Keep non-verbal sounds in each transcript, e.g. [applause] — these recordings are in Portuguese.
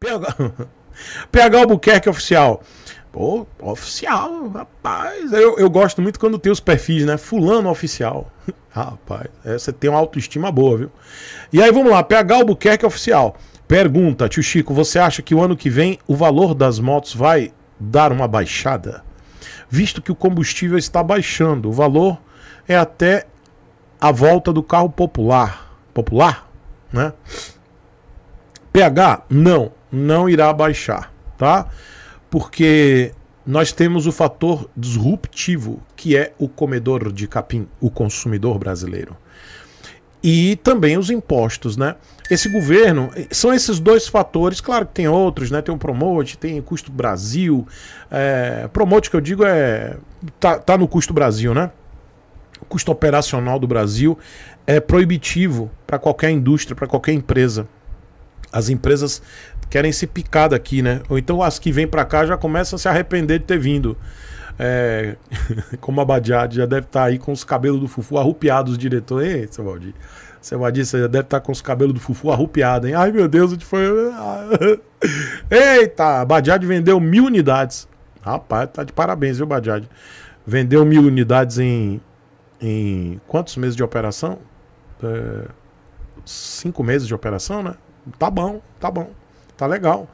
PH, [laughs] Albuquerque Oficial. Pô, oficial, rapaz. Eu, eu gosto muito quando tem os perfis, né? Fulano Oficial. [laughs] Rapaz, você tem uma autoestima boa, viu? E aí vamos lá, PH Albuquerque Oficial. Pergunta, tio Chico, você acha que o ano que vem o valor das motos vai dar uma baixada? Visto que o combustível está baixando, o valor é até a volta do carro popular. Popular? Né? PH, não não irá baixar, tá? Porque nós temos o fator disruptivo, que é o comedor de capim, o consumidor brasileiro. E também os impostos, né? Esse governo, são esses dois fatores, claro que tem outros, né? Tem o Promote, tem o Custo Brasil. É, promote que eu digo é. Tá, tá no Custo Brasil, né? O custo operacional do Brasil é proibitivo para qualquer indústria, para qualquer empresa. As empresas querem se picar daqui, né? Ou então as que vêm para cá já começam a se arrepender de ter vindo. É... [laughs] Como a Badiade já deve estar tá aí com os cabelos do Fufu arrupiados, diretor. Ei, seu Valdir. Seu Valdir, você já deve estar tá com os cabelos do Fufu arrupiados, hein? Ai, meu Deus, onde foi? [laughs] Eita, a Badiade vendeu mil unidades. Rapaz, tá de parabéns, viu, Badiade? Vendeu mil unidades em, em quantos meses de operação? É... Cinco meses de operação, né? Tá bom, tá bom. Tá legal.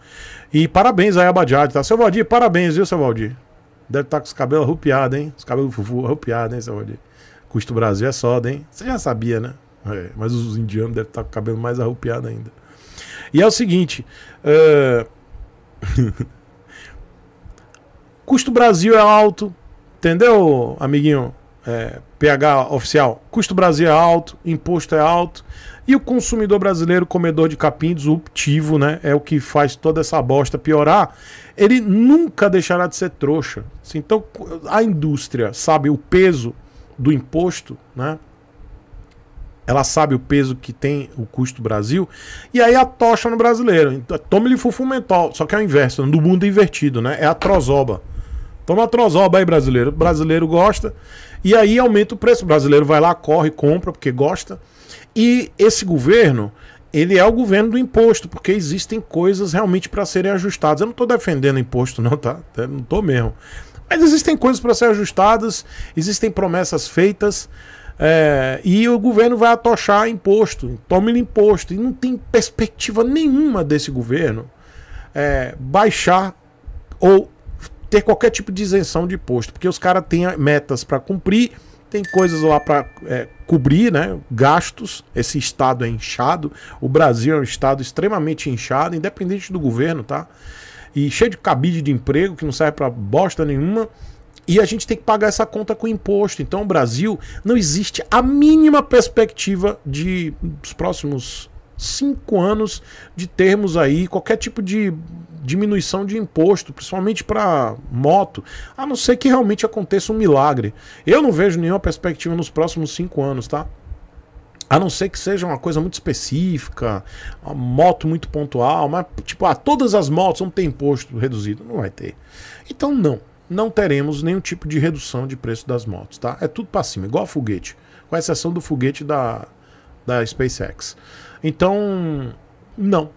E parabéns aí a tá? Seu Valdir, parabéns, viu, seu Valdir? Deve estar tá com os cabelos arrupiados, hein? Os cabelos arrupiados, hein, seu Valdir? Custo Brasil é soda, hein? Você já sabia, né? É, mas os indianos devem estar tá com o cabelo mais arrupiado ainda. E é o seguinte. Uh... [laughs] custo Brasil é alto, entendeu, amiguinho? é, PH oficial, custo Brasil é alto, imposto é alto, e o consumidor brasileiro, comedor de capim disruptivo, né? É o que faz toda essa bosta piorar. Ele nunca deixará de ser trouxa. Assim, então, a indústria sabe o peso do imposto, né? Ela sabe o peso que tem o custo Brasil, e aí a tocha no brasileiro. Então, Tome-lhe mental só que é o inverso, do mundo invertido, né? É a trozoba. Toma trozoba aí, brasileiro. O brasileiro gosta. E aí aumenta o preço. O brasileiro vai lá, corre, compra, porque gosta. E esse governo, ele é o governo do imposto, porque existem coisas realmente para serem ajustadas. Eu não estou defendendo imposto, não, tá? Eu não estou mesmo. Mas existem coisas para serem ajustadas, existem promessas feitas. É, e o governo vai atochar imposto, tome imposto. E não tem perspectiva nenhuma desse governo é, baixar ou ter qualquer tipo de isenção de imposto, porque os caras têm metas para cumprir, tem coisas lá para é, cobrir, né? Gastos. Esse estado é inchado. O Brasil é um estado extremamente inchado, independente do governo, tá? E cheio de cabide de emprego que não serve para bosta nenhuma. E a gente tem que pagar essa conta com imposto. Então, o Brasil não existe a mínima perspectiva de dos próximos cinco anos de termos aí qualquer tipo de diminuição de imposto, principalmente para moto, a não ser que realmente aconteça um milagre. Eu não vejo nenhuma perspectiva nos próximos cinco anos, tá? A não ser que seja uma coisa muito específica, uma moto muito pontual, mas tipo, ah, todas as motos vão ter imposto reduzido. Não vai ter. Então, não. Não teremos nenhum tipo de redução de preço das motos, tá? É tudo para cima, igual foguete. Com exceção do foguete da, da SpaceX. Então, não.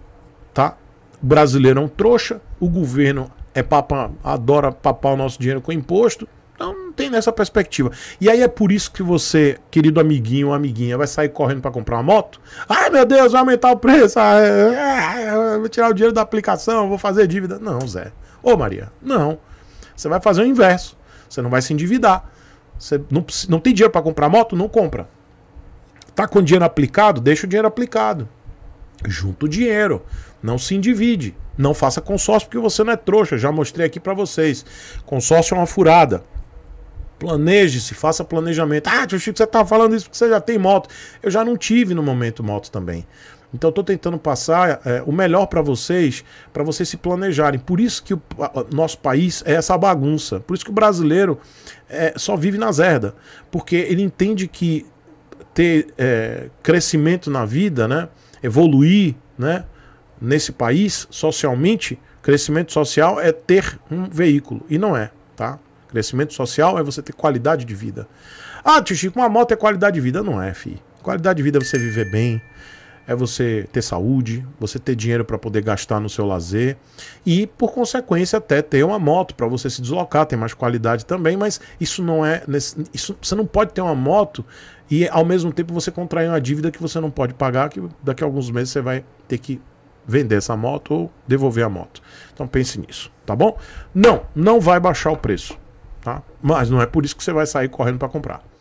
O brasileiro é um trouxa, o governo é papa, adora papar o nosso dinheiro com imposto. Então não tem nessa perspectiva. E aí é por isso que você, querido amiguinho, amiguinha, vai sair correndo para comprar uma moto. Ai meu Deus, vai aumentar o preço. Ah, vou tirar o dinheiro da aplicação, vou fazer dívida. Não, Zé. Ô Maria, não. Você vai fazer o inverso. Você não vai se endividar. Você não, não tem dinheiro para comprar moto? Não compra. Tá com dinheiro aplicado? Deixa o dinheiro aplicado. Junta o dinheiro, não se divide não faça consórcio porque você não é trouxa, já mostrei aqui para vocês. Consórcio é uma furada. Planeje-se, faça planejamento. Ah, tio Chico, você tá falando isso porque você já tem moto. Eu já não tive no momento moto também. Então eu tô tentando passar é, o melhor para vocês, para vocês se planejarem. Por isso que o a, nosso país é essa bagunça. Por isso que o brasileiro é, só vive na zerda. Porque ele entende que ter é, crescimento na vida, né? evoluir né, nesse país socialmente, crescimento social é ter um veículo. E não é, tá? Crescimento social é você ter qualidade de vida. Ah, tio Chico, uma moto é qualidade de vida. Não é, fi. Qualidade de vida é você viver bem, é você ter saúde, você ter dinheiro para poder gastar no seu lazer e, por consequência, até ter uma moto para você se deslocar, tem mais qualidade também, mas isso não é. Isso, você não pode ter uma moto e, ao mesmo tempo, você contrair uma dívida que você não pode pagar, que daqui a alguns meses você vai ter que vender essa moto ou devolver a moto. Então pense nisso, tá bom? Não, não vai baixar o preço, tá? Mas não é por isso que você vai sair correndo para comprar.